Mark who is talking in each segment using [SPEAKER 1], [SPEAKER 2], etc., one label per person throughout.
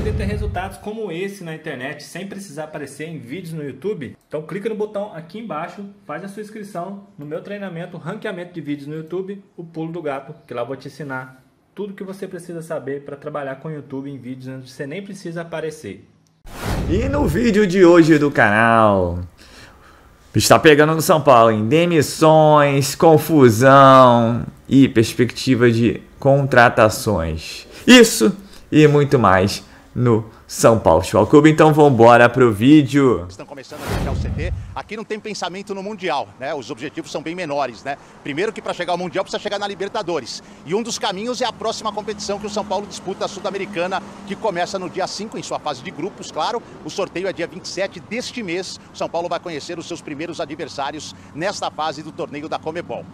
[SPEAKER 1] poder ter resultados como esse na internet sem precisar aparecer em vídeos no YouTube? Então clica no botão aqui embaixo, faz a sua inscrição no meu treinamento Ranqueamento de Vídeos no YouTube, o Pulo do Gato, que lá eu vou te ensinar tudo que você precisa saber para trabalhar com o YouTube em vídeos onde você nem precisa aparecer. E no vídeo de hoje do canal, está pegando no São Paulo em demissões, confusão e perspectiva de contratações. Isso e muito mais no São Paulo Futebol Clube. Então vamos embora pro vídeo.
[SPEAKER 2] Estão começando a deixar o CT. Aqui não tem pensamento no Mundial, né? Os objetivos são bem menores, né? Primeiro que para chegar ao Mundial precisa chegar na Libertadores. E um dos caminhos é a próxima competição que o São Paulo disputa a Sul-Americana, que começa no dia 5 em sua fase de grupos, claro. O sorteio é dia 27 deste mês. O São Paulo vai conhecer os seus primeiros adversários nesta fase do torneio da Comebol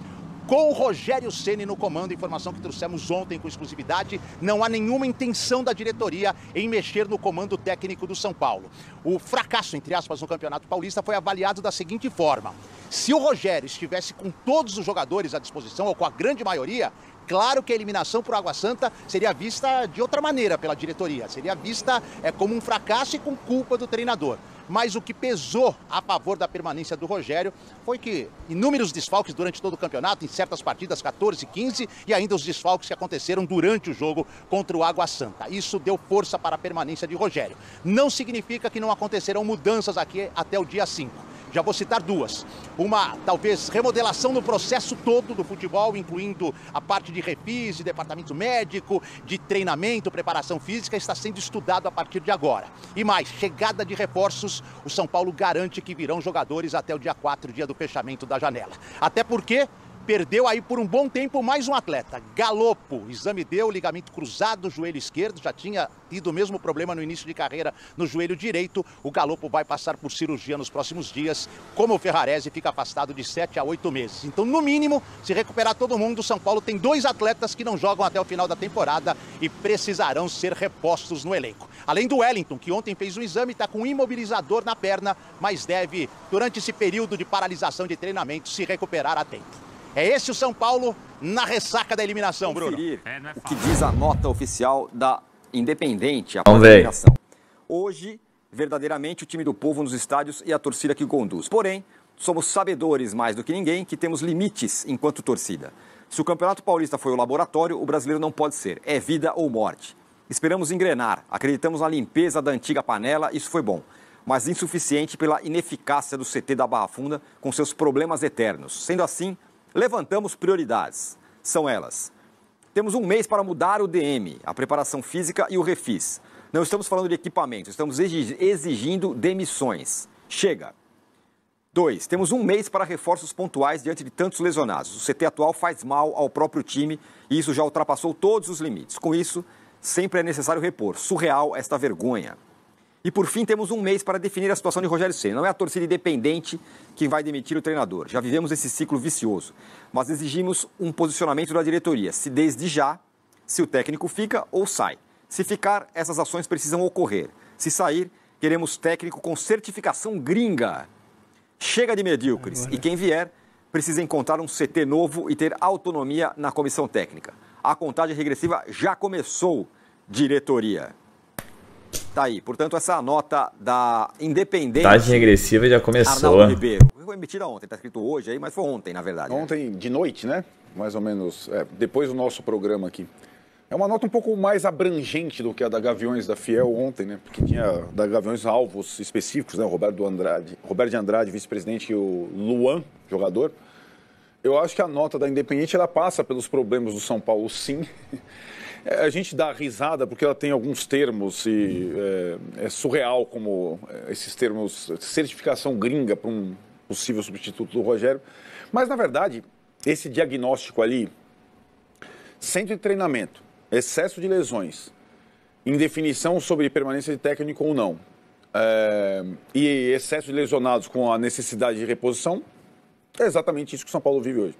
[SPEAKER 2] com o Rogério Ceni no comando, informação que trouxemos ontem com exclusividade, não há nenhuma intenção da diretoria em mexer no comando técnico do São Paulo. O fracasso, entre aspas, no Campeonato Paulista foi avaliado da seguinte forma: se o Rogério estivesse com todos os jogadores à disposição, ou com a grande maioria, claro que a eliminação por Água Santa seria vista de outra maneira pela diretoria, seria vista é, como um fracasso e com culpa do treinador. Mas o que pesou a favor da permanência do Rogério foi que inúmeros desfalques durante todo o campeonato, em certas partidas 14, 15, e ainda os desfalques que aconteceram durante o jogo contra o Água Santa. Isso deu força para a permanência de Rogério. Não significa que não acontecerão mudanças aqui até o dia 5 já vou citar duas. Uma, talvez, remodelação no processo todo do futebol, incluindo a parte de refis, de departamento médico, de treinamento, preparação física, está sendo estudado a partir de agora. E mais, chegada de reforços, o São Paulo garante que virão jogadores até o dia 4, dia do fechamento da janela. Até porque perdeu aí por um bom tempo mais um atleta, Galopo. Exame deu, ligamento cruzado, joelho esquerdo, já tinha tido o mesmo problema no início de carreira no joelho direito. O Galopo vai passar por cirurgia nos próximos dias, como o Ferrarese fica afastado de 7 a 8 meses. Então, no mínimo, se recuperar todo mundo, São Paulo tem dois atletas que não jogam até o final da temporada e precisarão ser repostos no elenco. Além do Wellington, que ontem fez um exame e está com um imobilizador na perna, mas deve, durante esse período de paralisação de treinamento, se recuperar a tempo. É esse o São Paulo na ressaca da eliminação, Bruno.
[SPEAKER 3] É, é, o que diz a nota oficial da Independente após a eliminação. Hoje, verdadeiramente, o time do povo nos estádios e a torcida que conduz. Porém, somos sabedores mais do que ninguém que temos limites enquanto torcida. Se o Campeonato Paulista foi o laboratório, o brasileiro não pode ser. É vida ou morte. Esperamos engrenar, acreditamos na limpeza da antiga panela, isso foi bom mas insuficiente pela ineficácia do CT da Barra Funda com seus problemas eternos. Sendo assim, Levantamos prioridades. São elas: temos um mês para mudar o DM, a preparação física e o refis. Não estamos falando de equipamento, estamos exigindo demissões. Chega. 2. Temos um mês para reforços pontuais diante de tantos lesionados. O CT atual faz mal ao próprio time e isso já ultrapassou todos os limites. Com isso, sempre é necessário repor. Surreal esta vergonha. E por fim, temos um mês para definir a situação de Rogério Ceni. Não é a torcida independente que vai demitir o treinador. Já vivemos esse ciclo vicioso. Mas exigimos um posicionamento da diretoria, se desde já, se o técnico fica ou sai. Se ficar, essas ações precisam ocorrer. Se sair, queremos técnico com certificação gringa. Chega de medíocres. Agora... E quem vier, precisa encontrar um CT novo e ter autonomia na comissão técnica. A contagem regressiva já começou, diretoria. Tá aí, portanto, essa nota da independência. Taxa regressiva já começou. Arnaldo Ribeiro.
[SPEAKER 4] Foi emitida ontem, tá escrito hoje aí, mas foi ontem, na verdade. Né? Ontem né? de noite, né? Mais ou menos, é, depois do nosso programa aqui. É uma nota um pouco mais abrangente do que a da Gaviões da Fiel ontem, né? Porque tinha da Gaviões alvos específicos, né? O Roberto Andrade, Roberto de Andrade, vice-presidente, e o Luan, jogador. Eu acho que a nota da Independente ela passa pelos problemas do São Paulo, sim. É, a gente dá risada porque ela tem alguns termos e é, é surreal como é, esses termos, certificação gringa para um possível substituto do Rogério. Mas, na verdade, esse diagnóstico ali, centro de treinamento, excesso de lesões, indefinição sobre permanência de técnico ou não, é, e excesso de lesionados com a necessidade de reposição, é exatamente isso que o São Paulo vive hoje.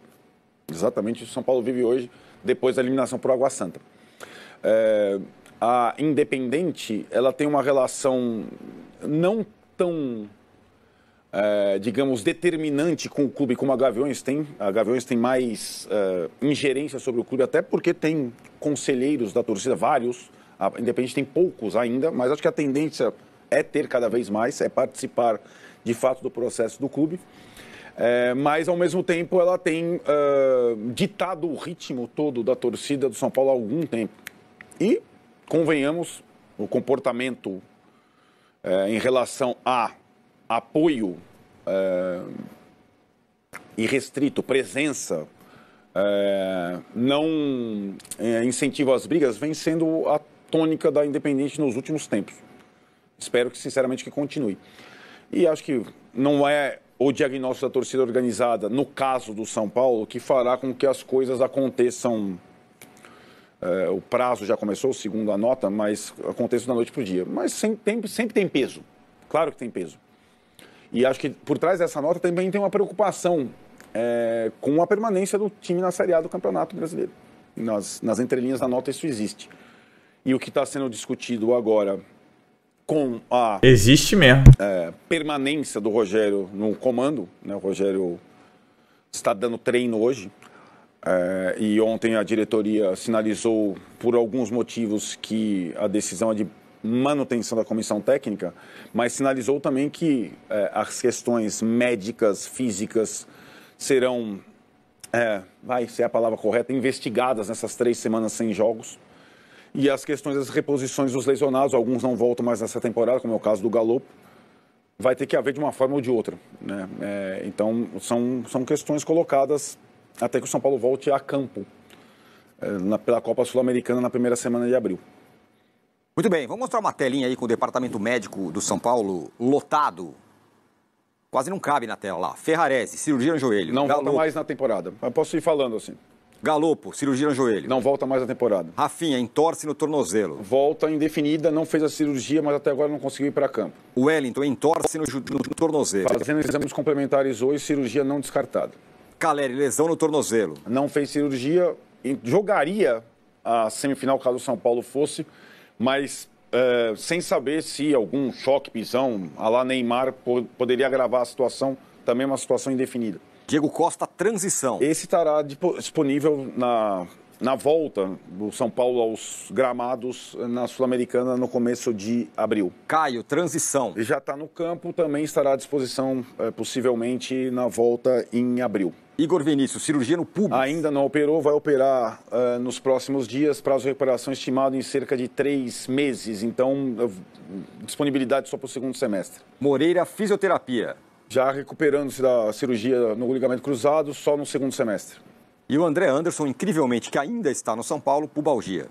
[SPEAKER 4] Exatamente isso que o São Paulo vive hoje, depois da eliminação por Água Santa. É, a independente, ela tem uma relação não tão, é, digamos, determinante com o clube como a Gaviões tem. A Gaviões tem mais é, ingerência sobre o clube, até porque tem conselheiros da torcida, vários. A Independente tem poucos ainda, mas acho que a tendência é ter cada vez mais, é participar de fato do processo do clube. É, mas, ao mesmo tempo, ela tem uh, ditado o ritmo todo da torcida do São Paulo há algum tempo. E, convenhamos, o comportamento é, em relação a apoio é, irrestrito, presença, é, não é, incentivo às brigas, vem sendo a tônica da Independente nos últimos tempos. Espero que, sinceramente, que continue. E acho que não é o diagnóstico da torcida organizada, no caso do São Paulo, que fará com que as coisas aconteçam é, o prazo já começou, segundo a nota, mas acontece da noite para o dia. Mas sempre tem, sempre tem peso. Claro que tem peso. E acho que por trás dessa nota também tem uma preocupação é, com a permanência do time na Série A do Campeonato Brasileiro. Nas, nas entrelinhas da nota isso existe. E o que está sendo discutido agora com a...
[SPEAKER 1] Existe mesmo.
[SPEAKER 4] É, permanência do Rogério no comando, né? o Rogério está dando treino hoje, é, e ontem a diretoria sinalizou, por alguns motivos, que a decisão é de manutenção da comissão técnica, mas sinalizou também que é, as questões médicas, físicas, serão, é, vai ser a palavra correta, investigadas nessas três semanas sem jogos. E as questões das reposições dos lesionados, alguns não voltam mais nessa temporada, como é o caso do Galopo, vai ter que haver de uma forma ou de outra. Né? É, então, são, são questões colocadas até que o São Paulo volte a campo eh, na, pela Copa Sul-Americana na primeira semana de abril. Muito bem, vamos mostrar
[SPEAKER 3] uma telinha aí com o departamento médico do São Paulo lotado. Quase não cabe na tela lá. Ferrarese, cirurgia no joelho. Não Galopo. volta mais
[SPEAKER 4] na temporada. Eu posso ir falando assim. Galopo, cirurgia no joelho. Não volta mais na temporada. Rafinha, entorce no tornozelo. Volta indefinida, não fez a cirurgia, mas até agora não conseguiu ir para campo. Wellington, entorce no, no tornozelo. Fazendo exames complementares hoje, cirurgia não descartada. Caleri, lesão no tornozelo. Não fez cirurgia, jogaria a semifinal caso o São Paulo fosse, mas é, sem saber se algum choque, pisão, a lá Neymar poderia agravar a situação, também é uma situação indefinida. Diego Costa, transição. Esse estará disponível na, na volta do São Paulo aos gramados na Sul-Americana no começo de abril. Caio, transição. Já está no campo, também estará à disposição, é, possivelmente, na volta em abril. Igor Vinícius, cirurgia no público. Ainda não operou, vai operar uh, nos próximos dias, prazo de recuperação estimado em cerca de três meses. Então, disponibilidade só para o segundo semestre. Moreira, fisioterapia. Já recuperando-se da cirurgia no ligamento cruzado, só no segundo semestre. E o André Anderson, incrivelmente, que ainda está no São Paulo, pubalgia.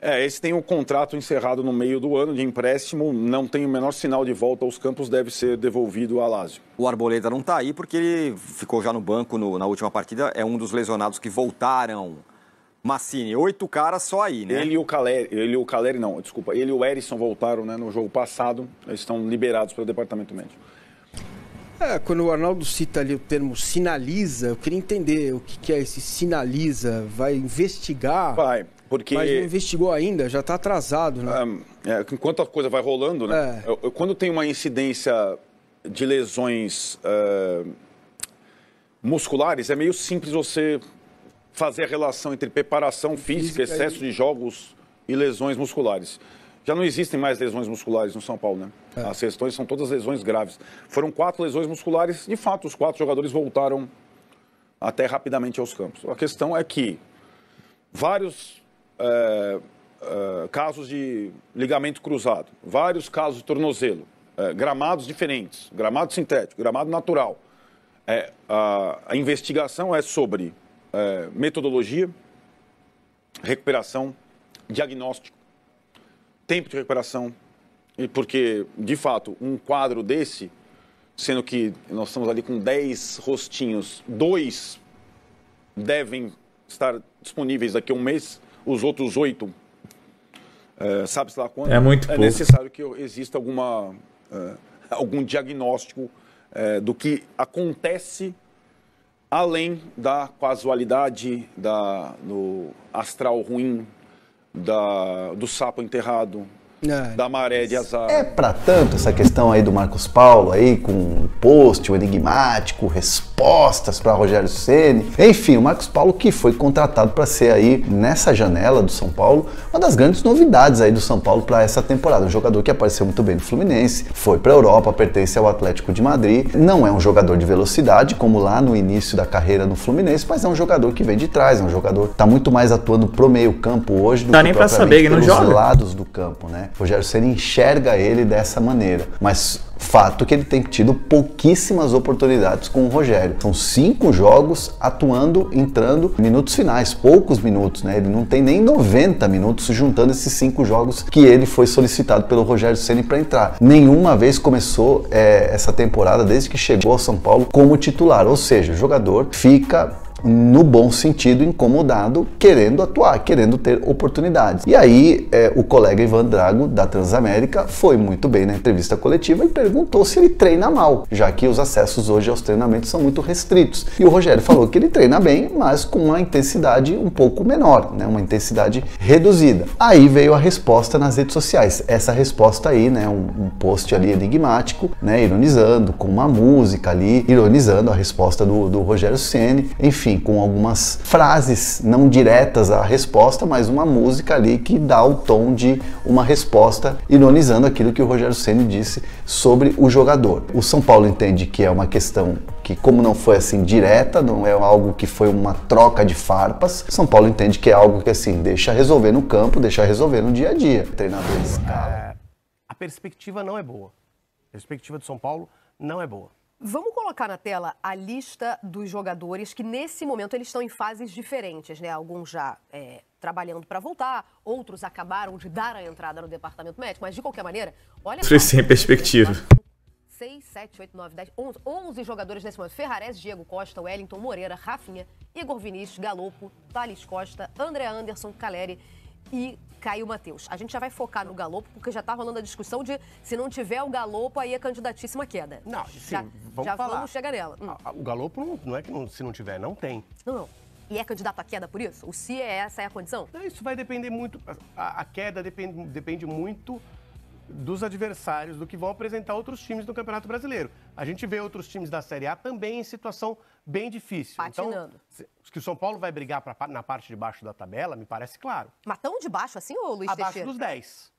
[SPEAKER 4] É, esse tem o um contrato encerrado no meio do ano de empréstimo, não tem o menor sinal de volta aos campos, deve ser devolvido a Lazio. O Arboleda não
[SPEAKER 3] está aí porque ele ficou já no banco no, na última partida, é um dos lesionados que voltaram.
[SPEAKER 4] Massini, oito caras só aí, né? Ele e o Caleri, ele o Caleri não, desculpa, ele e o Erisson voltaram né, no jogo passado, eles estão liberados pelo departamento médico.
[SPEAKER 3] É, quando o Arnaldo
[SPEAKER 4] cita ali o termo sinaliza, eu queria entender o que, que é esse sinaliza. Vai investigar? Vai. Porque... Mas não investigou ainda, já está atrasado, né? É, enquanto a coisa vai rolando, né? É. Eu, eu, quando tem uma incidência de lesões eh, musculares, é meio simples você fazer a relação entre preparação física, física excesso e... de jogos e lesões musculares. Já não existem mais lesões musculares no São Paulo, né? É. As questões são todas lesões graves. Foram quatro lesões musculares, de fato, os quatro jogadores voltaram até rapidamente aos campos. A questão é que vários é, é, casos de ligamento cruzado, vários casos de tornozelo, é, gramados diferentes, gramado sintético, gramado natural. É, a, a, investigação é sobre é, metodologia, recuperação, diagnóstico, tempo de recuperação, e porque, de fato, um quadro desse, sendo que nós estamos ali com 10 rostinhos, dois devem estar disponíveis daqui a um mês, os outros oito, é, sabe-se lá quando, é, muito é pouco. necessário que exista alguma, é, algum diagnóstico é, do que acontece além da casualidade, da, do astral ruim, da, do sapo enterrado, é. da maré
[SPEAKER 5] de azar. É para tanto essa questão aí do Marcos Paulo aí com um post, o um enigmático, respostas para Rogério Ceni. Enfim, o Marcos Paulo que foi contratado para ser aí nessa janela do São Paulo, uma das grandes novidades aí do São Paulo para essa temporada. Um jogador que apareceu muito bem no Fluminense, foi para Europa, pertence ao Atlético de Madrid. Não é um jogador de velocidade como lá no início da carreira no Fluminense, mas é um jogador que vem de trás, é um jogador que tá muito mais atuando pro meio-campo hoje do Dá que nem para saber que não joga. lados do campo, né? Rogério Senna enxerga ele dessa maneira. Mas fato que ele tem tido pouquíssimas oportunidades com o Rogério. São cinco jogos atuando, entrando minutos finais, poucos minutos, né? Ele não tem nem 90 minutos juntando esses cinco jogos que ele foi solicitado pelo Rogério Ceni para entrar. Nenhuma vez começou é, essa temporada desde que chegou ao São Paulo como titular, ou seja, o jogador fica no bom sentido, incomodado, querendo atuar, querendo ter oportunidades. E aí, é, o colega Ivan Drago, da Transamérica, foi muito bem na entrevista coletiva e perguntou se ele treina mal, já que os acessos hoje aos treinamentos são muito restritos. E o Rogério falou que ele treina bem, mas com uma intensidade um pouco menor, né, uma intensidade reduzida. Aí veio a resposta nas redes sociais. Essa resposta aí, né, um, um post ali enigmático, né, ironizando, com uma música ali, ironizando a resposta do, do Rogério Ceni, enfim enfim, com algumas frases não diretas à resposta, mas uma música ali que dá o tom de uma resposta, ironizando aquilo que o Rogério Ceni disse sobre o jogador. O São Paulo entende que é uma questão que como não foi assim direta, não é algo que foi uma troca de farpas, São Paulo entende que é algo que assim deixa resolver no campo, deixa resolver no dia a dia. Treinadores. É,
[SPEAKER 6] a perspectiva não é boa. A perspectiva do São Paulo não é boa.
[SPEAKER 2] Vamos colocar na tela a lista dos jogadores que, nesse momento, eles estão em fases diferentes, né? Alguns já é, trabalhando para voltar, outros acabaram de dar a entrada no departamento médico, mas, de qualquer maneira, olha... Foi sem perspectiva. 6, 7, 8, 9, 10, 11, 11 jogadores nesse momento. Ferrares, Diego Costa, Wellington, Moreira, Rafinha, Igor Vinícius, Galopo, Thales Costa, André Anderson, Caleri e Caio Mateus. A gente já vai focar no galopo, porque já está rolando a discussão de se não tiver o galopo, aí é candidatíssima queda. Não, sim, já, vamos já falar. vamos chegar nela.
[SPEAKER 6] Hum. O galopo não, não é que não, se não tiver, não tem.
[SPEAKER 2] Não, não. E é candidato à queda por isso? O se é essa é a condição?
[SPEAKER 6] Isso vai depender muito. A, a queda depende, depende muito dos adversários, do que vão apresentar outros times do Campeonato Brasileiro. A gente vê outros times da Série A também em situação bem difícil. Então, Patinando. Então, que o São Paulo vai brigar pra, na parte de baixo da tabela, me parece claro. Mas tão de baixo assim, ou Luiz Abaixo Teixeira? dos 10.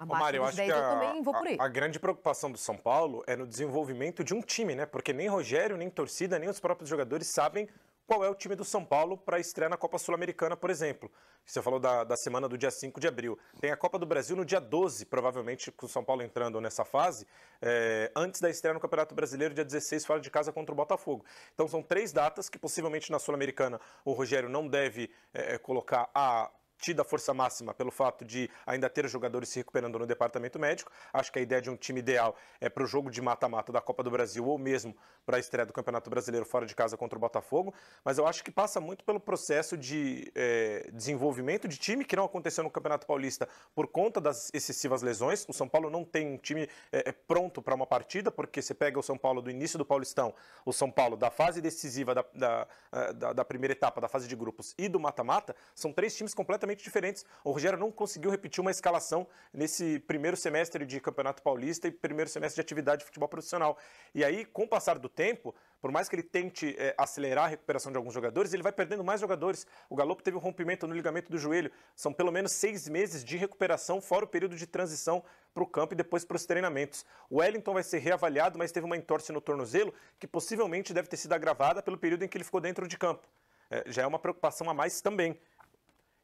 [SPEAKER 6] Abaixo Ô, Mário, eu acho 10, que a, a, a, grande preocupação do São Paulo é no desenvolvimento de um time, né? Porque nem Rogério, nem torcida, nem os próprios jogadores sabem qual é o time do São Paulo para estreia na Copa Sul-Americana, por exemplo. Você falou da, da, semana do dia 5 de abril. Tem a Copa do Brasil no dia 12, provavelmente, com o São Paulo entrando nessa fase, é, antes da estreia no Campeonato Brasileiro, dia 16, fora de casa contra o Botafogo. Então são três datas que possivelmente na Sul-Americana o Rogério não deve é, colocar a tida força máxima pelo fato de ainda ter jogadores se recuperando no departamento médico. Acho que a ideia de um time ideal é para o jogo de mata-mata da Copa do Brasil ou mesmo para a estreia do Campeonato Brasileiro fora de casa contra o Botafogo. Mas eu acho que passa muito pelo processo de é, desenvolvimento de time que não aconteceu no Campeonato Paulista por conta das excessivas lesões. O São Paulo não tem um time é, pronto para uma partida, porque você pega o São Paulo do início do Paulistão, o São Paulo da fase decisiva da, da, da, da primeira etapa, da fase de grupos e do mata-mata, são três times completamente completamente diferentes. O Rogério não conseguiu repetir uma escalação nesse primeiro semestre de Campeonato Paulista e primeiro semestre de atividade de futebol profissional. E aí, com o passar do tempo, por mais que ele tente é, acelerar a recuperação de alguns jogadores, ele vai perdendo mais jogadores. O Galopo teve um rompimento no ligamento do joelho. São pelo menos seis meses de recuperação, fora o período de transição para o campo e depois para os treinamentos. O Wellington vai ser reavaliado, mas teve uma entorse no tornozelo que possivelmente deve ter sido agravada pelo período em que ele ficou dentro de campo. É, já é uma preocupação a mais também.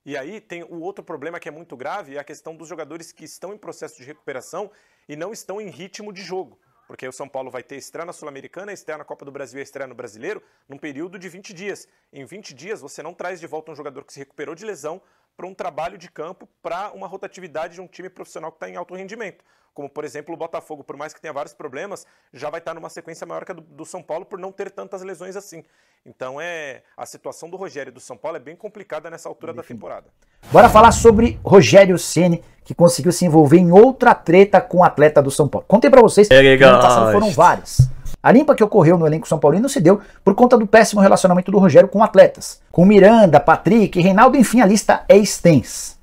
[SPEAKER 6] E aí tem o outro problema que é muito grave, é a questão dos jogadores que estão em processo de recuperação e não estão em ritmo de jogo. Porque o São Paulo vai ter estreia na Sul-Americana, estreia na Copa do Brasil e estreia no Brasileiro num período de 20 dias. Em 20 dias, você não traz de volta um jogador que se recuperou de lesão para um trabalho de campo, para uma rotatividade de um time profissional que está em alto rendimento. Como, por exemplo, o Botafogo, por mais que tenha vários problemas, já vai estar tá numa sequência maior que a do, do, São Paulo por não ter tantas lesões assim. Então, é a situação do Rogério e do São Paulo é bem complicada nessa altura Defim. da temporada.
[SPEAKER 7] Bora falar sobre Rogério Ceni que conseguiu se envolver em outra treta com o um atleta do São Paulo. Contei para vocês, é legal. foram várias. A limpa que ocorreu no elenco São Paulino se deu por conta do péssimo relacionamento do Rogério com atletas, com Miranda, Patrick, Reinaldo, enfim, a lista é extensa.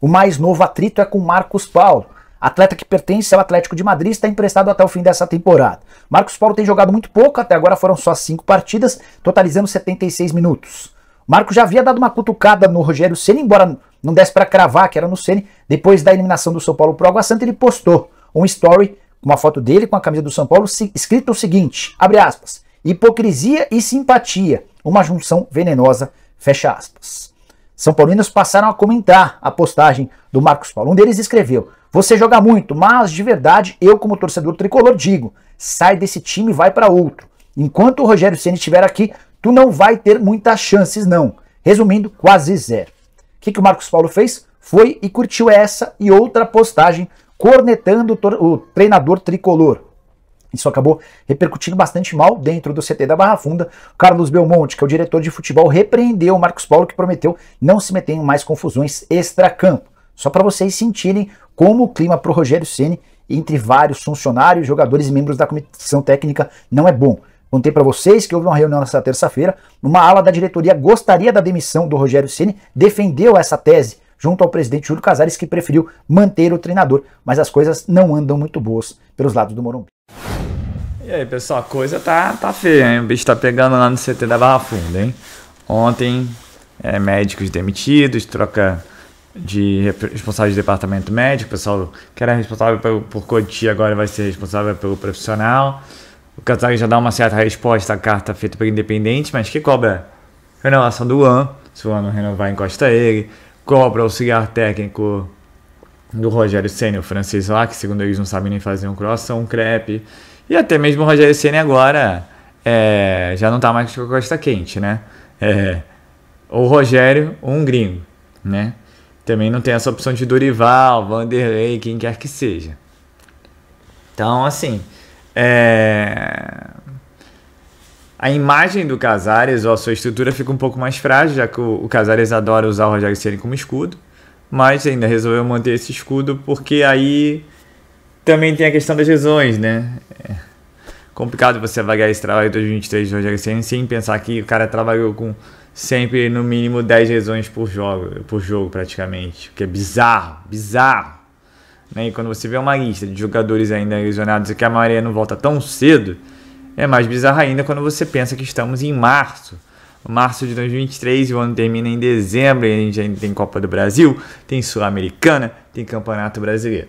[SPEAKER 7] O mais novo atrito é com Marcos Paulo, atleta que pertence ao Atlético de Madrid, está emprestado até o fim dessa temporada. Marcos Paulo tem jogado muito pouco, até agora foram só cinco partidas, totalizando 76 minutos. Marcos já havia dado uma cutucada no Rogério Ceni, embora não desse para cravar que era no Ceni, depois da eliminação do São Paulo pro Água Santa, ele postou um story uma foto dele com a camisa do São Paulo, escrito o seguinte, abre aspas, hipocrisia e simpatia, uma junção venenosa, fecha aspas. São paulinos passaram a comentar a postagem do Marcos Paulo. Um deles escreveu, você joga muito, mas de verdade, eu como torcedor tricolor digo, sai desse time e vai para outro. Enquanto o Rogério Ceni estiver aqui, tu não vai ter muitas chances não. Resumindo, quase zero. O que, que o Marcos Paulo fez? Foi e curtiu essa e outra postagem cornetando o treinador tricolor. Isso acabou repercutindo bastante mal dentro do CT da Barra Funda. Carlos Belmonte, que é o diretor de futebol, repreendeu o Marcos Paulo, que prometeu não se meter em mais confusões extra campo Só para vocês sentirem como o clima para o Rogério Ceni entre vários funcionários, jogadores e membros da comissão técnica não é bom. Contei para vocês que houve uma reunião nessa terça-feira, uma ala da diretoria gostaria da demissão do Rogério Ceni, defendeu essa tese junto ao presidente Júlio Casares, que preferiu manter o treinador, mas as coisas não andam muito boas pelos lados do Morumbi.
[SPEAKER 1] E aí, pessoal, a coisa tá, tá feia, hein? O bicho tá pegando lá no CT da Barra Funda, hein? Ontem, é, médicos demitidos, troca de responsável de departamento médico, o pessoal que era responsável por, por Coti agora vai ser responsável pelo profissional. O Casares já dá uma certa resposta à carta feita pelo Independente, mas que cobra renovação do Luan. Se o Luan não renovar, encosta ele cobra o cigarro técnico do Rogério Senna, o lá, que segundo eles não sabem nem fazer um croissant, um crepe. E até mesmo o Rogério Senna agora é, já não tá mais com a costa quente, né? É, o Rogério, um gringo, né? Também não tem essa opção de Dorival, Vanderlei, quem quer que seja. Então, assim, é, a imagem do Casares, ou a sua estrutura, fica um pouco mais frágil, já que o, Casares adora usar o Rogério Ceni como escudo, mas ainda resolveu manter esse escudo porque aí também tem a questão das lesões, né? É complicado você avaliar esse trabalho de 2023 do Rogério Ceni sem pensar que o cara trabalhou com sempre no mínimo 10 lesões por jogo, por jogo praticamente, o que é bizarro, bizarro. Né? E quando você vê uma lista de jogadores ainda lesionados e que a maioria não volta tão cedo, é mais bizarro ainda quando você pensa que estamos em março. Março de 2023 e o ano termina em dezembro e a gente ainda tem Copa do Brasil, tem Sul-Americana, tem Campeonato Brasileiro.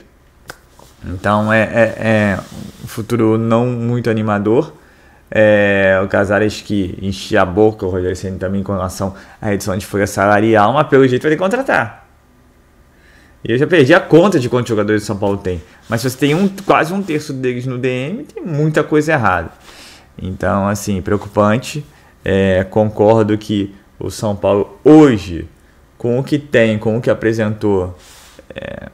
[SPEAKER 1] Então é, é, é um futuro não muito animador. É, o Casares que enchia a boca, o Rogério Senna também com relação à redução de folha salarial, mas pelo jeito vai ter que contratar. E eu já perdi a conta de quantos jogadores o São Paulo tem. Mas se você tem um, quase um terço deles no DM, tem muita coisa errada. Então, assim, preocupante. É, concordo que o São Paulo hoje, com o que tem, com o que apresentou, é,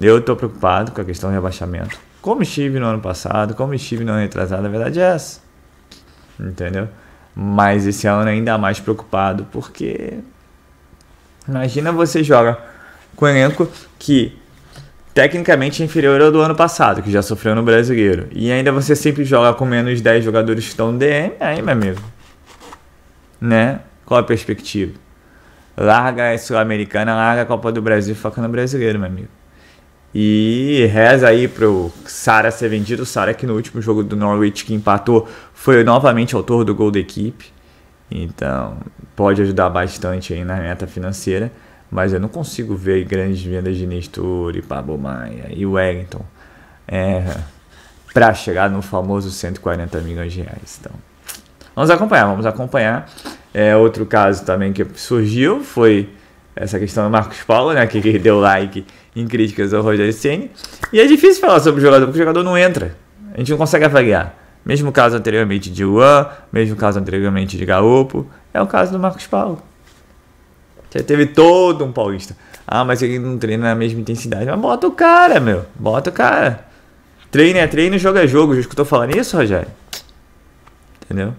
[SPEAKER 1] eu estou preocupado com a questão do rebaixamento. Como estive no ano passado, como estive no ano retrasado, a verdade é essa. Entendeu? Mas esse ano ainda mais preocupado, porque imagina você joga com um elenco que tecnicamente inferior ao do ano passado, que já sofreu no brasileiro. E ainda você sempre joga com menos 10 jogadores que estão no DM, aí, meu amigo. Né? Qual a perspectiva? Larga a Sul-Americana, larga a Copa do Brasil e foca no brasileiro, meu amigo. E reza aí pro Sara ser vendido. O Sara que no último jogo do Norwich que empatou foi novamente autor do gol da equipe. Então pode ajudar bastante aí na meta financeira. Mas eu não consigo ver grandes vendas de Nestor e Pablo Maia e Wellington é, para chegar no famoso 140 milhões de reais. Então, vamos acompanhar, vamos acompanhar. É, outro caso também que surgiu foi essa questão do Marcos Paulo, né, que deu like em críticas ao Rogério Ceni. E é difícil falar sobre o jogador, porque o jogador não entra. A gente não consegue avaliar. Mesmo caso anteriormente de Juan, mesmo caso anteriormente de Gaúpo, é o caso do Marcos Paulo já teve todo um paulista. Ah, mas ele não treina na mesma intensidade. Mas bota o cara, meu. Bota o cara. Treino é treino, jogo é jogo. Já escutou falando isso, Rogério? Entendeu?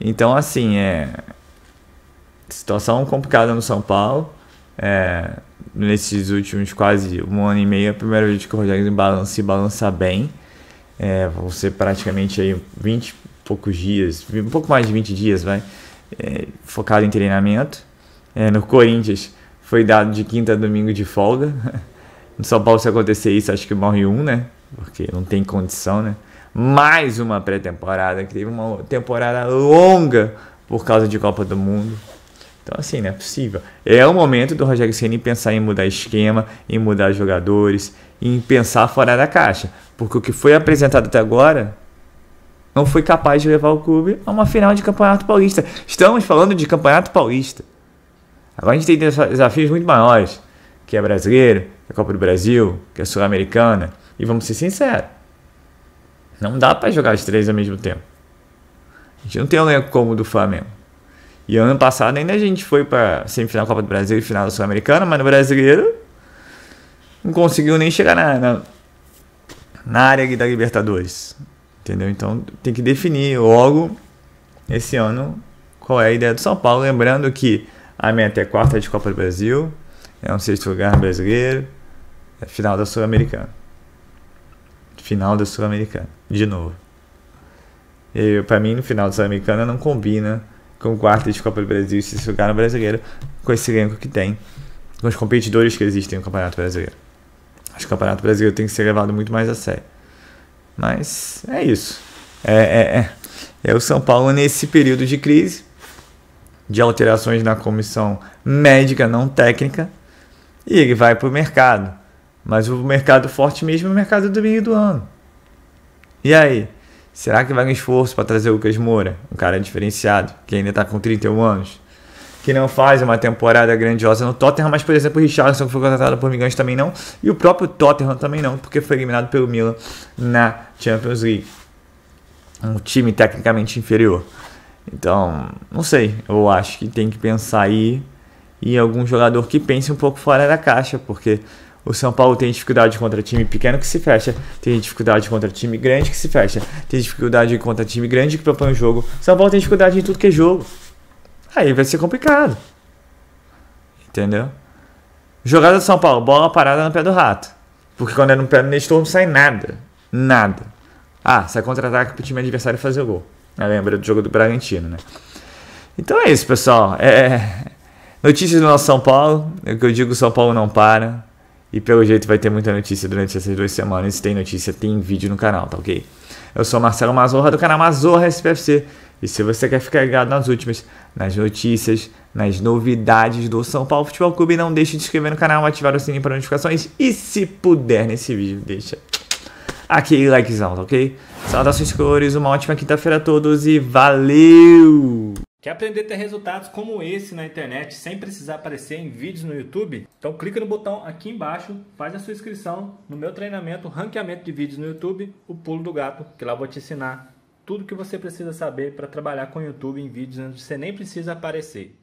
[SPEAKER 1] Então, assim, é. Situação complicada no São Paulo. É... Nesses últimos quase um ano e meio, é a primeira vez que o Rogério balança, se balança bem. É, vão ser praticamente aí 20 poucos dias, um pouco mais de 20 dias, vai. É, focado em treinamento é, no Corinthians foi dado de quinta a domingo de folga. No São Paulo, se acontecer isso, acho que morre um, né? Porque não tem condição, né? Mais uma pré-temporada, que teve uma temporada longa por causa de Copa do Mundo. Então, assim, não é possível. É o momento do Rogério Ceni pensar em mudar esquema, em mudar jogadores, em pensar fora da caixa. Porque o que foi apresentado até agora não foi capaz de levar o clube a uma final de Campeonato Paulista. Estamos falando de Campeonato Paulista. Agora a gente tem desafios muito maiores, que é brasileiro, que é Copa do Brasil, que é Sul-Americana. E vamos ser sinceros, não dá para jogar as três ao mesmo tempo. A gente não tem um elenco como o do Flamengo. E ano passado ainda a gente foi para semifinal Copa do Brasil e final da Sul-Americana, mas no brasileiro não conseguiu nem chegar na, na, na área da Libertadores. Entendeu? Então tem que definir logo esse ano qual é a ideia do São Paulo. Lembrando que a meta é quarta de Copa do Brasil, é um sexto lugar brasileiro, é final da Sul-Americana. Final da Sul-Americana, de novo. E para mim, no final da Sul-Americana não combina com quarta de Copa do Brasil e sexto lugar no brasileiro, com esse elenco que tem, com os competidores que existem no Campeonato Brasileiro. Acho que o Campeonato Brasileiro tem que ser levado muito mais a sério. Mas é isso. É, é, é. é o São Paulo nesse período de crise de alterações na comissão médica, não técnica, e ele vai para o mercado. Mas o mercado forte mesmo é o mercado do meio do ano. E aí? Será que vai um esforço para trazer o Lucas Moura, um cara diferenciado, que ainda está com 31 anos, que não faz uma temporada grandiosa no Tottenham, mas, por exemplo, o Richardson, que foi contratado por Migans, também não, e o próprio Tottenham também não, porque foi eliminado pelo Milan na Champions League. Um time tecnicamente inferior. Então, não sei. Eu acho que tem que pensar aí em algum jogador que pense um pouco fora da caixa, porque o São Paulo tem dificuldade contra time pequeno que se fecha, tem dificuldade contra time grande que se fecha, tem dificuldade contra time grande que propõe o jogo. São Paulo tem dificuldade em tudo que é jogo. Aí vai ser complicado. Entendeu? Jogada do São Paulo, bola parada no pé do rato. Porque quando é no pé do Nestor não sai nada. Nada. Ah, sai contra-ataque pro time adversário fazer o gol. Né? Lembra do jogo do Bragantino, né? Então é isso, pessoal. É, é... Notícias do nosso São Paulo. É o que eu digo, São Paulo não para. E pelo jeito vai ter muita notícia durante essas duas semanas. Se tem notícia, tem vídeo no canal, tá ok? Eu sou Marcelo Mazorra do canal Mazorra SPFC. E se você quer ficar ligado nas últimas, nas notícias, nas novidades do São Paulo Futebol Clube, não deixe de se inscrever no canal, ativar o sininho para notificações e se puder nesse vídeo, deixa aquele likezão, tá ok? Saudações cores, uma ótima quinta-feira a todos e valeu! Quer aprender a ter resultados como esse na internet sem precisar aparecer em vídeos no YouTube? Então clica no botão aqui embaixo, faz a sua inscrição no meu treinamento Ranqueamento de Vídeos no YouTube, o Pulo do Gato, que lá eu vou te ensinar tudo que você precisa saber para trabalhar com o YouTube em vídeos onde você nem precisa aparecer.